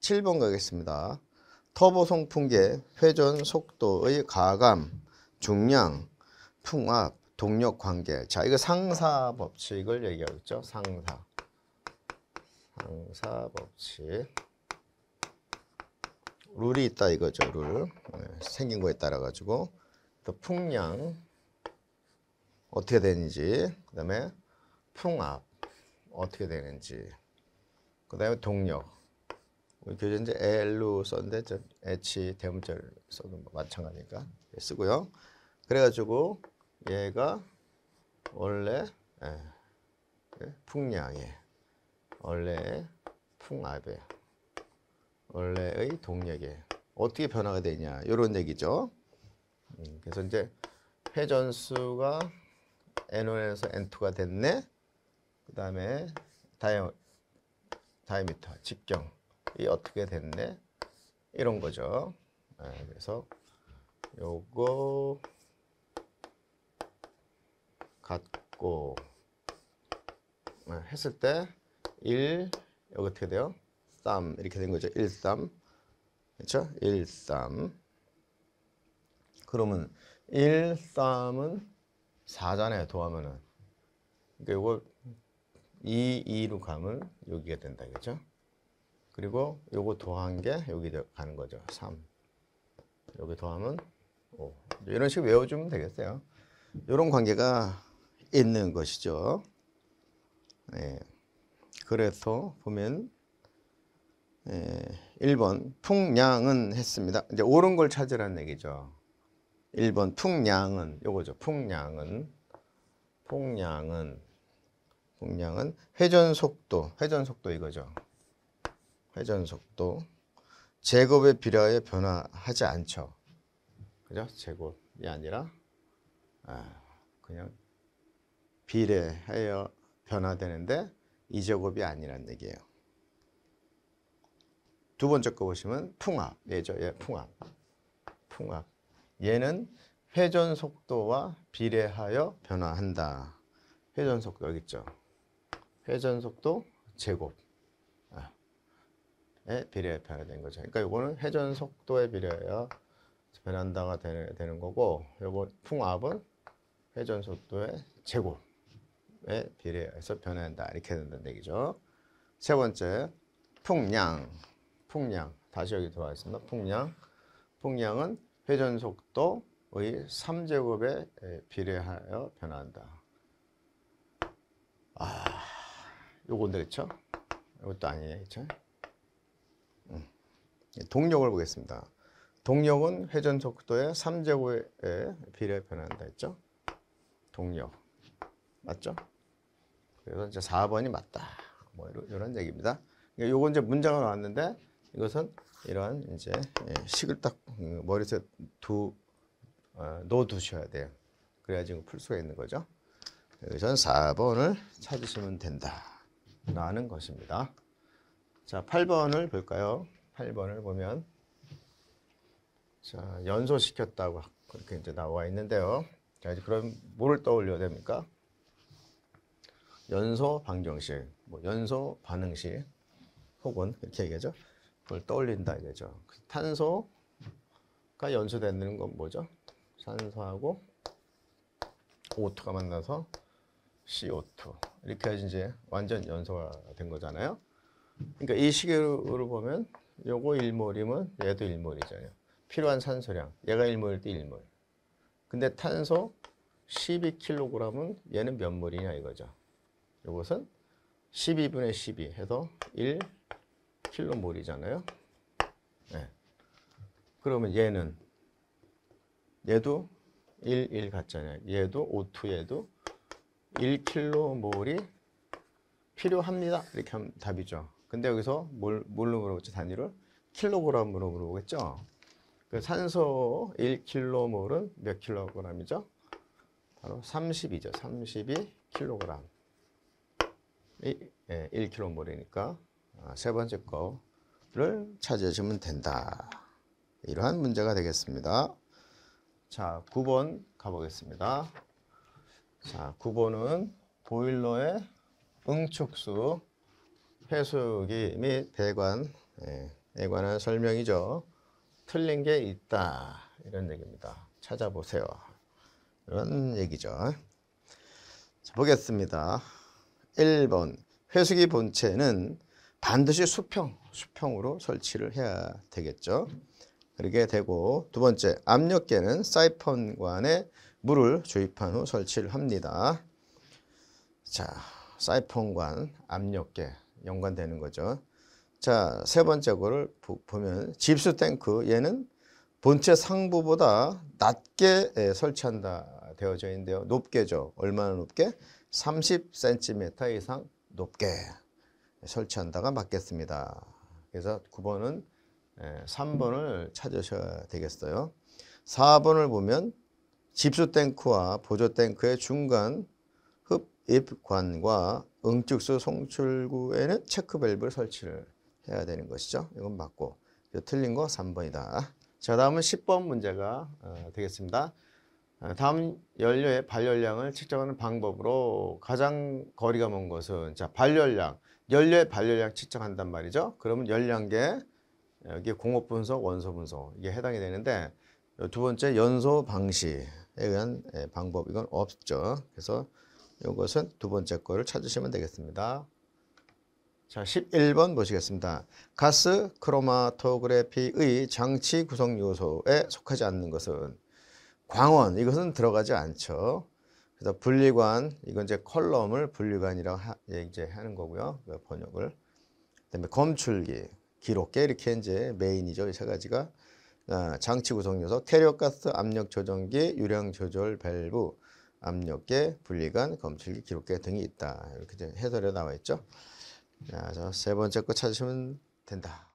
7번 가겠습니다. 터보 송풍계 회전 속도의 가감, 중량, 풍압, 동력 관계. 자, 이거 상사 법칙을 얘기하고 죠 상사. 상사 법칙. 룰이 있다 이거죠. 룰. 네, 생긴 거에 따라 가지고 또 풍량 어떻게 되는지, 그다음에 풍압 어떻게 되는지. 그다음에 동력 우리 교재 이제 L로 썼는데 H 대문자를 써도 마찬가지니까 예, 쓰고요. 그래가지고 얘가 원래 예, 예 풍량에 원래 풍압에 원래의 동력에 어떻게 변화가 되냐 이런 얘기죠. 음, 그래서 이제 회전수가 N1에서 N2가 됐네. 그 다음에 다이, 다미터 직경 이 어떻게 됐네 이런 거죠. 네, 그래서 요거 같고 네, 했을 때 1, 여기 어떻게 돼요? 3 이렇게 된 거죠. 1, 3 그렇죠? 1, 3 그러면 1, 3은 4잖아요. 더하면은 그러니까 이거 2, 2로 가면 여기가 된다. 그죠? 그리고 요거 더한 게 여기 가는 거죠. 3. 여기 더하면 5. 이런 식으로 외워주면 되겠어요. 이런 관계가 있는 것이죠. 네. 그래서 보면 예, 1번 풍량은 했습니다. 이제 옳은 걸 찾으라는 얘기죠. 1번 풍량은 요거죠. 풍량은 풍량은 풍량은 회전 속도, 회전 속도 이거죠. 회전 속도 제곱에 비례하여 변화하지 않죠. 그죠? 제곱이 아니라 아, 그냥 비례하여 변화되는데 이제곱이 아니란 얘기예요. 두 번째 거 보시면 풍압 얘죠. 예, 풍압. 풍압. 얘는 회전 속도와 비례하여 변화한다. 회전 속도 여기 있죠. 회전 속도 제곱. 비례 변화된 거죠. 그러니까 이거는 회전 속도의 비례예요. 베란다가 되는, 되는 거고 요거 풍압은 회전 속도의 제곱에 비례해서 변한다 이렇게 된다는 얘기죠. 세 번째 풍량 풍량 다시 여기 들어와 습니다 풍량 풍량은 회전 속도의 3제곱에 비례하여 변한다. 아 요건데 그쵸? 이것도 아니에요 그쵸? 예, 동력을 보겠습니다. 동력은 회전 속도의 3제곱에 비례 변한다 했죠? 동력. 맞죠? 그래서 이제 4번이 맞다. 뭐 이런, 얘기입니다. 요건 이제 문제가 왔는데 이것은 이런 이제 예, 식을 딱 음, 머릿속에 두, 어, 넣어두셔야 돼요. 그래야지 풀 수가 있는 거죠. 여기선 4번을 찾으시면 된다라는 것입니다. 자, 8번을 볼까요? 8번을 보면 자, 연소시켰다고 그렇게 이제 나와 있는데요. 자, 이제 그럼 뭐를 떠올려야 됩니까? 연소 방정식, 뭐 연소 반응식 혹은 이렇게 얘기하죠. 그걸 떠올린다 이거죠. 그 탄소가 연소되는 건 뭐죠? 산소하고 O2가 만나서 CO2 이렇게 해서 이제 완전 연소가 된 거잖아요. 그러니까 이 시계로 보면 요거 1몰이면 얘도 1몰이잖아요. 필요한 산소량. 얘가 1몰일 때 1몰. 근데 탄소 12kg은 얘는 몇 몰이냐 이거죠. 요것은 12분의 12 해서 1km몰이잖아요. 네. 그러면 얘는 얘도 1, 1 같잖아요. 얘도 O2 얘도 1km몰이 필요합니다. 이렇게 하면 답이죠. 근데 여기서 뭘, 뭘로 물어보죠? 단위를? 킬로그램으로 물어보겠죠? 그 산소 1킬로몰은 몇 킬로그램이죠? 바로 32죠. 32 킬로그램. 1킬로몰이니까 예, 아, 세 번째 거를 찾아주면 된다. 이러한 문제가 되겠습니다. 자, 9번 가보겠습니다. 자, 9번은 보일러의 응축수 해석이 및 대관, 예, 에관한 설명이죠. 틀린 게 있다. 이런 얘기입니다. 찾아보세요. 이런 얘기죠. 자, 보겠습니다. 1번. 회수기 본체는 반드시 수평, 수평으로 설치를 해야 되겠죠. 그렇게 되고 두 번째, 압력계는 사이펀관에 물을 주입한 후 설치를 합니다. 자, 사이펀관 압력계 연관되는 거죠. 자, 세 번째 거를 보면 집수 탱크 얘는 본체 상부보다 낮게 예, 설치한다 되어져 있는데요. 높게죠. 얼마나 높게? 30cm 이상 높게 설치한다가 맞겠습니다. 그래서 9번은 3번을 예, 찾으셔야 되겠어요. 4번을 보면 집수 탱크와 보조 탱크의 중간 흡입관과 응축수 송출구에는 체크밸브를 설치를 해야 되는 것이죠. 이건 맞고 틀린 거 3번이다. 자 다음은 10번 문제가 어, 되겠습니다. 어, 다음 연료의 발열량을 측정하는 방법으로 가장 거리가 먼 것은 자 발열량, 연료의 발열량 측정한단 말이죠. 그러면 열량계 여기 공업 분석, 원소 분석 이게 해당이 되는데 두 번째 연소 방식에 의한 예, 방법 이건 없죠. 그래서 이것은 두 번째 거를 찾으시면 되겠습니다. 자, 11번 보시겠습니다. 가스 크로마토그래피의 장치 구성 요소에 속하지 않는 것은 광원, 이것은 들어가지 않죠. 그래서 분리관, 이건 이제 컬럼을 분리관이라고 하, 예, 이제 하는 거고요. 그 번역을. 그다음에 검출기, 기록계 이렇게 이제 메인이죠. 이 세 가지가 아, 장치 구성 요소, 태력가스 압력 조정기, 유량 조절 밸브, 압력계, 분리관, 검출기, 기록계 등이 있다. 이렇게 해설에 나와 있죠. 자, 세 번째 거 찾으시면 된다.